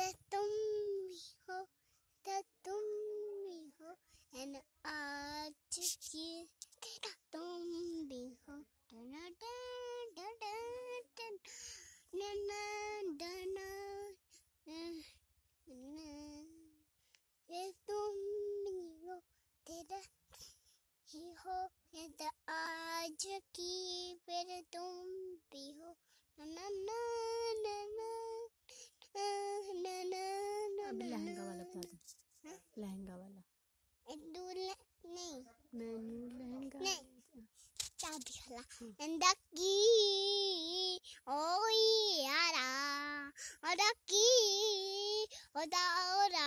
तुम भी हो तो तुम भी हो एंड आज की तुम भी हो ये तुम भी हो तेरा ही हो आज की मेरे अभी लहंगा वाला बता दो लहंगा वाला नहीं मैनू लहंगा नहीं चाबी वाला डकी ओई आरा डकी ओदा ओरा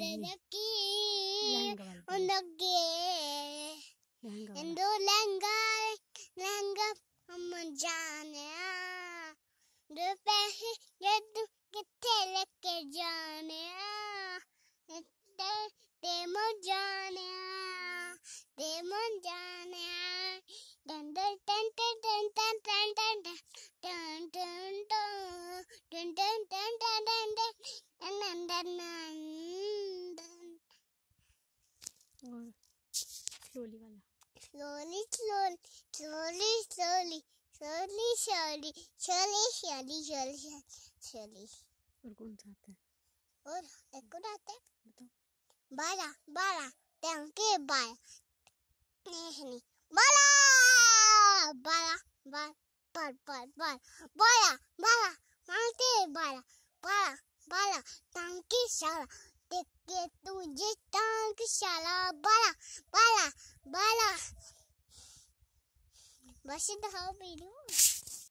रे डकी डकी इंदो लहंगा लहंगा हम जाने रुपए ये तो जाने ते ते मो जाने ते मो जाने टन टन टन टन टन टन टन टन टन टन टन टन टन टन टन टन टन और स्लोली वाला slowly slowly slowly slowly slowly slowly slowly slowly slowly slowly और कौन सा आता है और एक कौन आता है बताओ बारा बारा टंके बारा नहीं नहीं बारा बारा बार पर पर बार बारा बारा मांगते बारा बारा बारा टंकी सारा देखे तुझे टंक सारा बारा बारा बारा बस धाव वीडियो